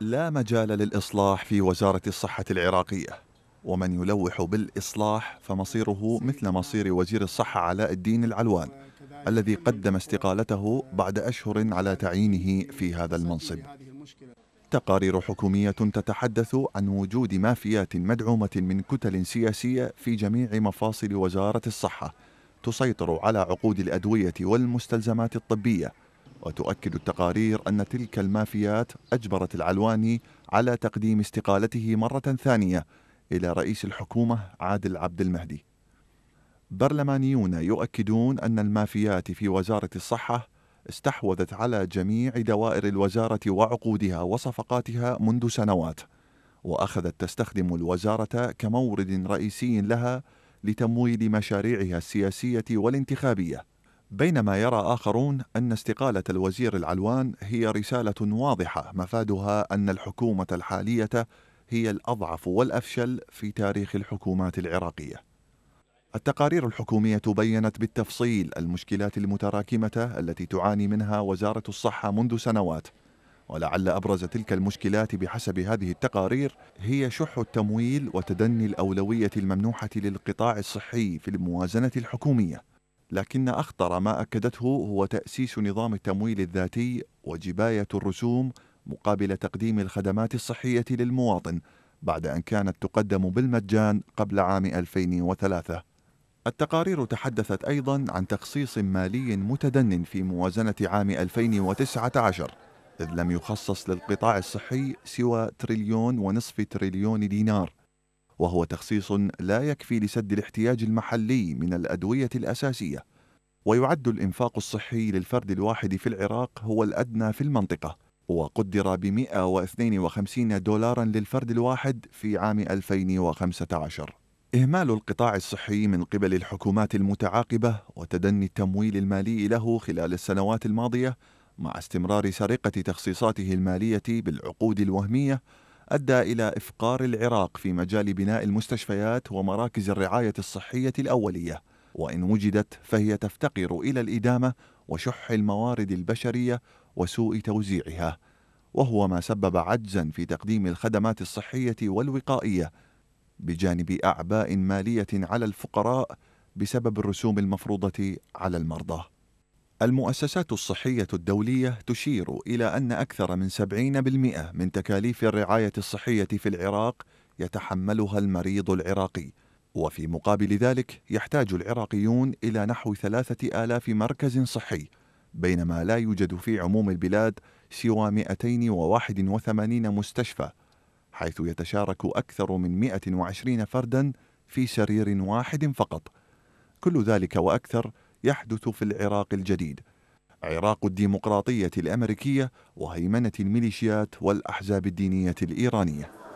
لا مجال للإصلاح في وزارة الصحة العراقية ومن يلوح بالإصلاح فمصيره مثل مصير وزير الصحة علاء الدين العلوان الذي قدم استقالته بعد أشهر على تعيينه في هذا المنصب تقارير حكومية تتحدث عن وجود مافيات مدعومة من كتل سياسية في جميع مفاصل وزارة الصحة تسيطر على عقود الأدوية والمستلزمات الطبية وتؤكد التقارير أن تلك المافيات أجبرت العلواني على تقديم استقالته مرة ثانية إلى رئيس الحكومة عادل عبد المهدي. برلمانيون يؤكدون أن المافيات في وزارة الصحة استحوذت على جميع دوائر الوزارة وعقودها وصفقاتها منذ سنوات، وأخذت تستخدم الوزارة كمورد رئيسي لها لتمويل مشاريعها السياسية والانتخابية. بينما يرى آخرون أن استقالة الوزير العلوان هي رسالة واضحة مفادها أن الحكومة الحالية هي الأضعف والأفشل في تاريخ الحكومات العراقية. التقارير الحكومية بينت بالتفصيل المشكلات المتراكمة التي تعاني منها وزارة الصحة منذ سنوات، ولعل أبرز تلك المشكلات بحسب هذه التقارير هي شح التمويل وتدني الأولوية الممنوحة للقطاع الصحي في الموازنة الحكومية. لكن أخطر ما أكدته هو تأسيس نظام التمويل الذاتي وجباية الرسوم مقابل تقديم الخدمات الصحية للمواطن بعد أن كانت تقدم بالمجان قبل عام 2003 التقارير تحدثت أيضا عن تخصيص مالي متدن في موازنة عام 2019 إذ لم يخصص للقطاع الصحي سوى تريليون ونصف تريليون دينار وهو تخصيص لا يكفي لسد الاحتياج المحلي من الادويه الاساسيه ويعد الانفاق الصحي للفرد الواحد في العراق هو الادنى في المنطقه وقدر ب 152 دولارا للفرد الواحد في عام 2015 إهمال القطاع الصحي من قبل الحكومات المتعاقبة وتدني التمويل المالي له خلال السنوات الماضية مع استمرار سرقة تخصيصاته المالية بالعقود الوهمية أدى إلى إفقار العراق في مجال بناء المستشفيات ومراكز الرعاية الصحية الأولية وإن وجدت فهي تفتقر إلى الإدامة وشح الموارد البشرية وسوء توزيعها وهو ما سبب عجزا في تقديم الخدمات الصحية والوقائية بجانب أعباء مالية على الفقراء بسبب الرسوم المفروضة على المرضى المؤسسات الصحية الدولية تشير إلى أن أكثر من 70% من تكاليف الرعاية الصحية في العراق يتحملها المريض العراقي، وفي مقابل ذلك يحتاج العراقيون إلى نحو ثلاثة آلاف مركز صحي، بينما لا يوجد في عموم البلاد سوى 281 مستشفى، حيث يتشارك أكثر من 120 فردًا في سرير واحد فقط. كل ذلك وأكثر يحدث في العراق الجديد عراق الديمقراطية الأمريكية وهيمنة الميليشيات والأحزاب الدينية الإيرانية